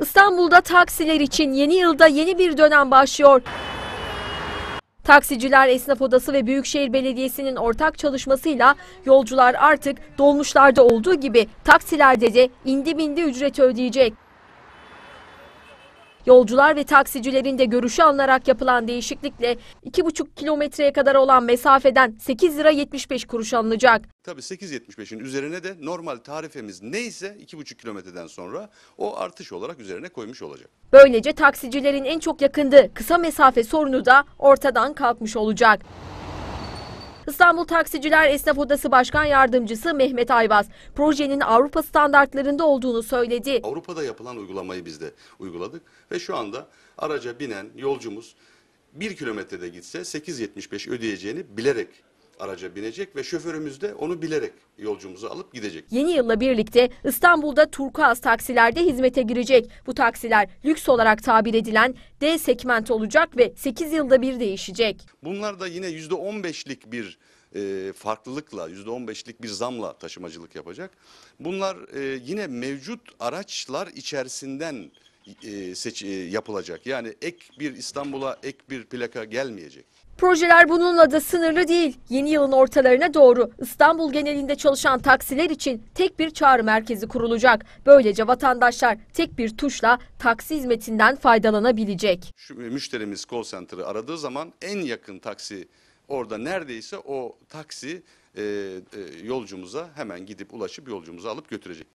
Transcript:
İstanbul'da taksiler için yeni yılda yeni bir dönem başlıyor. Taksiciler Esnaf Odası ve Büyükşehir Belediyesi'nin ortak çalışmasıyla yolcular artık dolmuşlarda olduğu gibi taksilerde de indi bindi ücret ödeyecek. Yolcular ve taksicilerin de görüşü alınarak yapılan değişiklikle 2,5 kilometreye kadar olan mesafeden 8 lira 75 kuruş alınacak. Tabii 8.75'in üzerine de normal tarifemiz neyse 2,5 kilometreden sonra o artış olarak üzerine koymuş olacak. Böylece taksicilerin en çok yakındığı kısa mesafe sorunu da ortadan kalkmış olacak. İstanbul Taksiciler Esnaf Odası Başkan Yardımcısı Mehmet Ayvaz projenin Avrupa standartlarında olduğunu söyledi. Avrupa'da yapılan uygulamayı biz de uyguladık ve şu anda araca binen yolcumuz 1 kilometrede gitse 8.75 ödeyeceğini bilerek araca binecek ve şoförümüz de onu bilerek yolcumuzu alıp gidecek. Yeni yılla birlikte İstanbul'da turkuaz taksilerde hizmete girecek. Bu taksiler lüks olarak tabir edilen D segment olacak ve 8 yılda bir değişecek. Bunlar da yine %15'lik bir e, farklılıkla %15'lik bir zamla taşımacılık yapacak. Bunlar e, yine mevcut araçlar içerisinden e, seç, e, yapılacak. Yani ek bir İstanbul'a ek bir plaka gelmeyecek. Projeler bununla da sınırlı değil. Yeni yılın ortalarına doğru İstanbul genelinde çalışan taksiler için tek bir çağrı merkezi kurulacak. Böylece vatandaşlar tek bir tuşla taksi hizmetinden faydalanabilecek. Şu, e, müşterimiz call center'ı aradığı zaman en yakın taksi orada neredeyse o taksi e, e, yolcumuza hemen gidip ulaşıp yolcumuzu alıp götürecek.